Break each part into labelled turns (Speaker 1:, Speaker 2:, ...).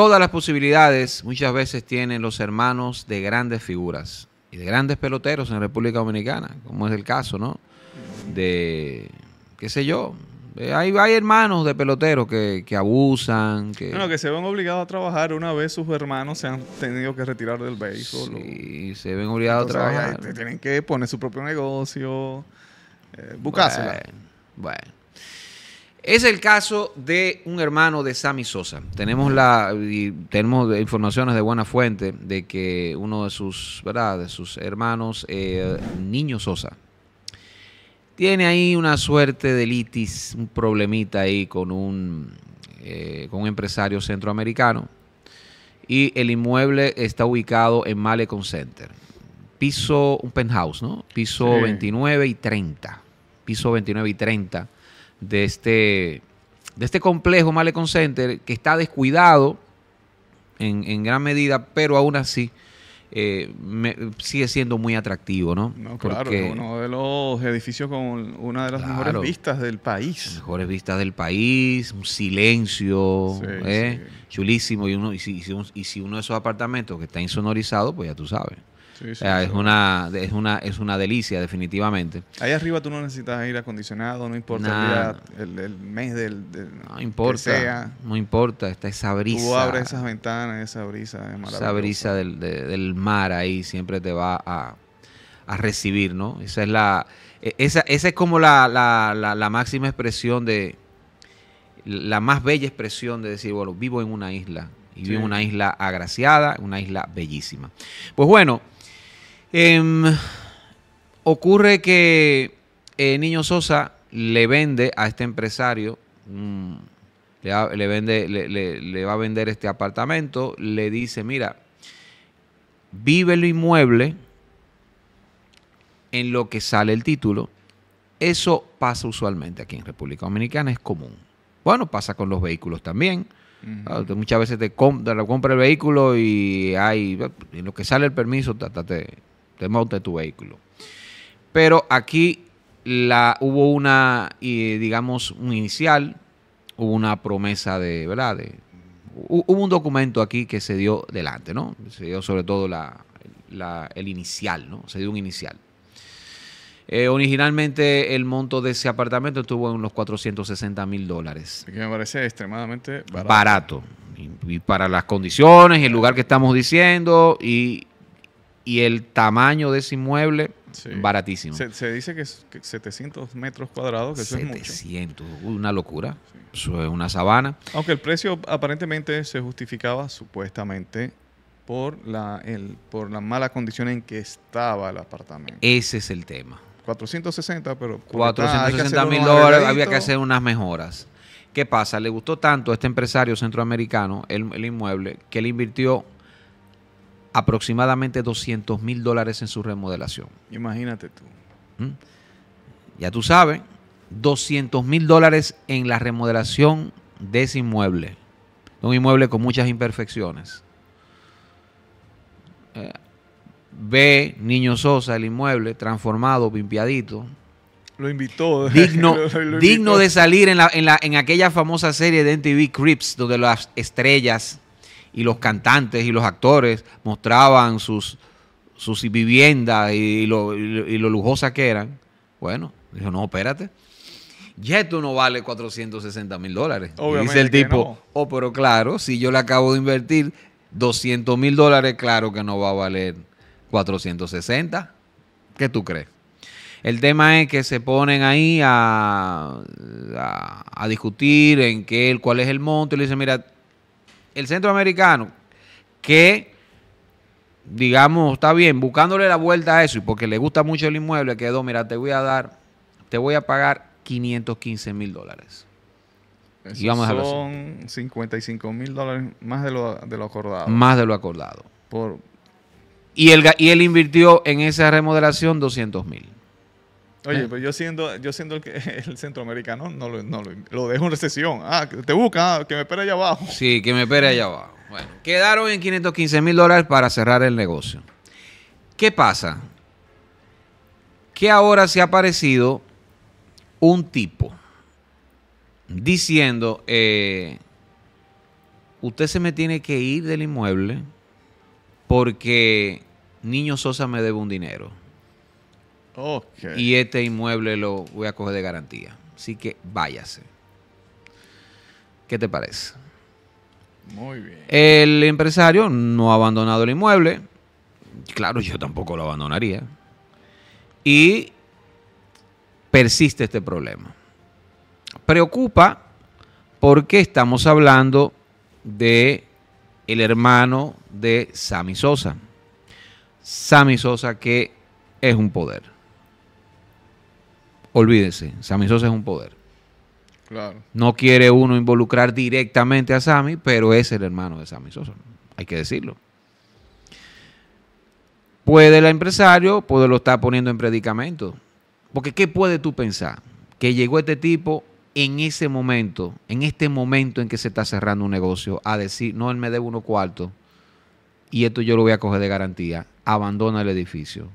Speaker 1: Todas las posibilidades muchas veces tienen los hermanos de grandes figuras y de grandes peloteros en República Dominicana, como es el caso, ¿no? De, qué sé yo, eh, hay, hay, hermanos de peloteros que, abusan. Que... Bueno,
Speaker 2: que se ven obligados a trabajar una vez sus hermanos se han tenido que retirar del béisbol.
Speaker 1: y se ven obligados a trabajar. tienen que poner su propio negocio, eh, bueno. Es el caso de un hermano de Sammy Sosa. Tenemos la tenemos informaciones de buena fuente de que uno de sus, sus hermanos, eh, Niño Sosa, tiene ahí una suerte de litis, un problemita ahí con un, eh, un empresario centroamericano. Y el inmueble está ubicado en Malecon Center. Piso, un penthouse, ¿no? Piso 29 y 30. Piso 29 y 30 de este, de este complejo Malecon Center que está descuidado en, en gran medida, pero aún así eh, sigue siendo muy atractivo, ¿no? claro, Porque,
Speaker 2: uno de los edificios con una de las mejores vistas del país.
Speaker 1: Mejores vistas del país, un silencio, ¿eh? chulísimo. Y, uno, si, y si uno de esos apartamentos que está insonorizado, pues ya tú sabes es, Una, es, una, es una delicia, definitivamente.
Speaker 2: Ahí arriba tú no necesitas ir acondicionado, no importa el, mes del.
Speaker 1: no importa. No importa, está esa brisa. Tú abres
Speaker 2: esas ventanas, esa brisa es Esa
Speaker 1: brisa del, del, mar ahí siempre te va a, recibir, ¿no? Esa es la. E, esa, esa es como la, la, máxima expresión de. La más bella expresión de decir, bueno, vivo en una isla, y en una isla agraciada, una isla bellísima. Pues bueno, Em, ocurre que eh, Niño Sosa le vende a este empresario, mm, le, va, vende, le, va a vender este apartamento, le dice, mira, vive el inmueble en lo que sale el título. Eso pasa usualmente aquí en República Dominicana, es común. Bueno, pasa con los vehículos también. Ah, muchas veces te, compra el vehículo y hay en lo que sale el permiso, te monte tu vehículo. Pero aquí la, hubo una, digamos, un inicial, hubo una promesa de, ¿verdad? hubo un documento aquí que se dio delante, ¿no? Se dio sobre todo el inicial, ¿no? Se dio un inicial. Eh, originalmente el monto de ese apartamento estuvo en unos 460 mil dólares. Que
Speaker 2: me parece extremadamente barato.
Speaker 1: Y, para las condiciones el lugar que estamos diciendo y y el tamaño de ese inmueble, baratísimo.
Speaker 2: Se, dice que, es, 700 metros cuadrados, 700,
Speaker 1: una locura. Eso es una sabana.
Speaker 2: Aunque el precio aparentemente se justificaba supuestamente por la, el, por la mala condición en que estaba el apartamento.
Speaker 1: Ese es el tema.
Speaker 2: 460, pero... 460 mil dólares, había que hacer
Speaker 1: unas mejoras. ¿Qué pasa? Le gustó tanto a este empresario centroamericano el, el inmueble que le invirtió aproximadamente 200 mil dólares en su remodelación.
Speaker 2: Imagínate tú.
Speaker 1: ¿Mm? Ya tú sabes, 200 mil dólares en la remodelación de ese inmueble. Un inmueble con muchas imperfecciones. Eh, ve Niño Sosa el inmueble transformado, limpiadito. Lo invitó. Digno, de salir en, en aquella famosa serie de NTV Crips, donde las estrellas y los cantantes y los actores mostraban sus, sus viviendas y lo, y, lujosas que eran. Bueno, dijo, no, espérate. esto no vale 460 mil dólares. dice el tipo, oh, pero claro, si yo le acabo de invertir 200 mil dólares, claro que no va a valer 460. ¿Qué tú crees? El tema es que se ponen ahí a, a, discutir en qué, cuál es el monto y le dicen, mira, el centroamericano que, digamos, está bien, buscándole la vuelta a eso y porque le gusta mucho el inmueble, quedó, mira, te voy a dar, te voy a pagar 515 mil dólares. son
Speaker 2: 55 mil dólares más de lo, acordado.
Speaker 1: Más de lo acordado. Por... Y, él, y él invirtió en esa remodelación 200 mil. Oye, eh.
Speaker 2: pues yo siendo, yo siendo el, el centroamericano, no, lo,
Speaker 1: dejo en recesión.
Speaker 2: Ah, te busca, ah, que me espere allá abajo.
Speaker 1: Sí, que me espere allá abajo. Bueno, quedaron en 515 mil dólares para cerrar el negocio. ¿Qué pasa? Que ahora se ha aparecido un tipo diciendo, eh, usted se me tiene que ir del inmueble porque Niño Sosa me debe un dinero. Y este inmueble lo voy a coger de garantía. Así que váyase. ¿Qué te parece? Muy bien. El empresario no ha abandonado el inmueble. Claro, yo tampoco lo abandonaría. Y persiste este problema. Preocupa porque estamos hablando de el hermano de Sammy Sosa. Sammy Sosa que es un poder. Olvídese, Sammy Sosa es un poder. No quiere uno involucrar directamente a Sami, pero es el hermano de Sami Sosa. Hay que decirlo. Puede el empresario lo estar poniendo en predicamento. Porque ¿qué puede tú pensar? Que llegó este tipo en ese momento, en este momento en que se está cerrando un negocio, a decir, no, él me debe uno cuarto y esto yo lo voy a coger de garantía. Abandona el edificio.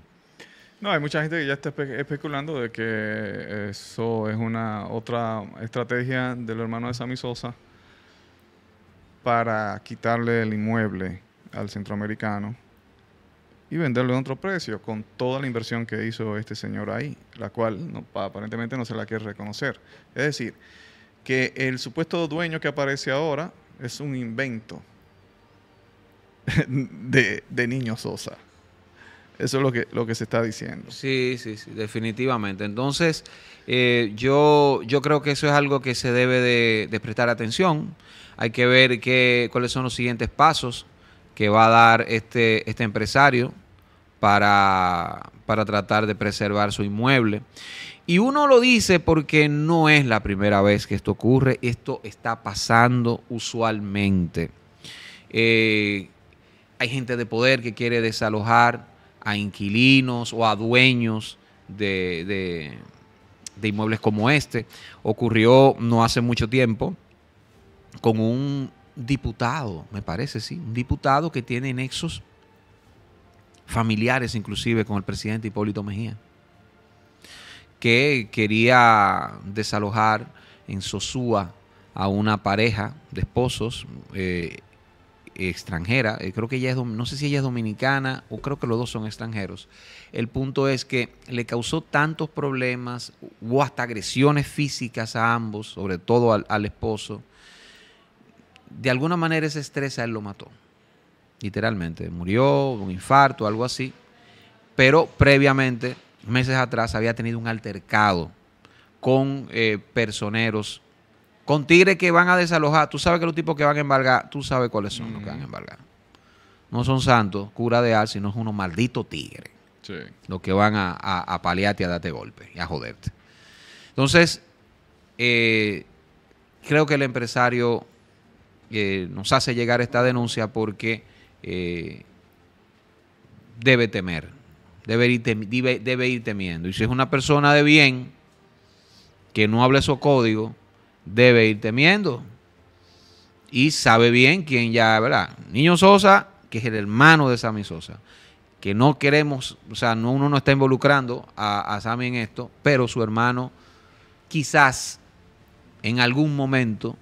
Speaker 2: No, hay mucha gente que ya está especulando de que eso es una otra estrategia del hermano de Sammy Sosa para quitarle el inmueble al centroamericano y venderlo a otro precio con toda la inversión que hizo este señor ahí, la cual aparentemente no se la quiere reconocer. Es decir, que el supuesto dueño que aparece ahora es un invento de, de Niño Sosa.
Speaker 1: Eso es lo que, lo que se está diciendo. Sí, sí, sí, definitivamente. Entonces, eh, yo, yo creo que eso es algo que se debe de, prestar atención. Hay que ver qué, cuáles son los siguientes pasos que va a dar este, este empresario para, tratar de preservar su inmueble. Y uno lo dice porque no es la primera vez que esto ocurre, esto está pasando usualmente. Eh, hay gente de poder que quiere desalojar a inquilinos o a dueños de, inmuebles como este. Ocurrió no hace mucho tiempo con un diputado, me parece, sí, un diputado que tiene nexos familiares inclusive con el presidente Hipólito Mejía, que quería desalojar en Sosúa a una pareja de esposos eh, extranjera, eh, creo que ella es, no sé si ella es dominicana o creo que los dos son extranjeros. El punto es que le causó tantos problemas o hasta agresiones físicas a ambos, sobre todo al, esposo. De alguna manera ese estrés a él lo mató, literalmente. Murió, un infarto, algo así. Pero previamente, meses atrás, había tenido un altercado con eh, personeros con tigres que van a desalojar, tú sabes que los tipos que van a embargar, tú sabes cuáles son los que van a mm. embargar. No son santos, cura de al, sino es unos malditos tigres. Sí. Los que van a, a, y paliarte, a darte golpe y a joderte. Entonces, eh, creo que el empresario eh, nos hace llegar esta denuncia porque eh, debe temer, debe ir, debe, ir temiendo. Y si es una persona de bien, que no habla su código debe ir temiendo. Y sabe bien quién ya, ¿verdad? Niño Sosa, que es el hermano de Sammy Sosa, que no queremos, o sea, no, uno no está involucrando a, a Sammy en esto, pero su hermano quizás en algún momento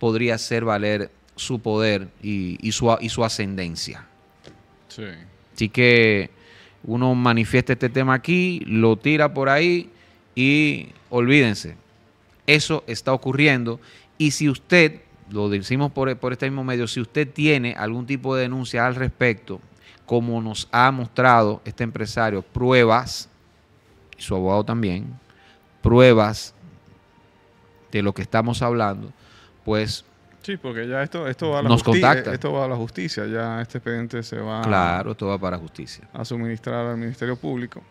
Speaker 1: podría hacer valer su poder y, su, y su ascendencia. Sí. Así que uno manifiesta este tema aquí, lo tira por ahí y olvídense, eso está ocurriendo y si usted, lo decimos por, por este mismo medio, si usted tiene algún tipo de denuncia al respecto, como nos ha mostrado este empresario, pruebas, y su abogado también, pruebas de lo que estamos hablando, pues...
Speaker 2: Sí, porque ya esto, esto va a la justicia. Esto va a la justicia, ya este expediente se va... Claro,
Speaker 1: esto va para justicia.
Speaker 2: A suministrar al Ministerio Público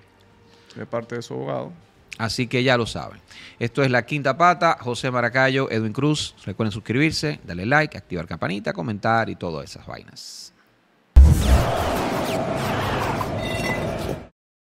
Speaker 2: de parte de
Speaker 1: su abogado. Así que ya lo saben. Esto es La Quinta Pata, José Maracayo, Edwin Cruz. Recuerden suscribirse, darle like, activar campanita, comentar y todas esas vainas.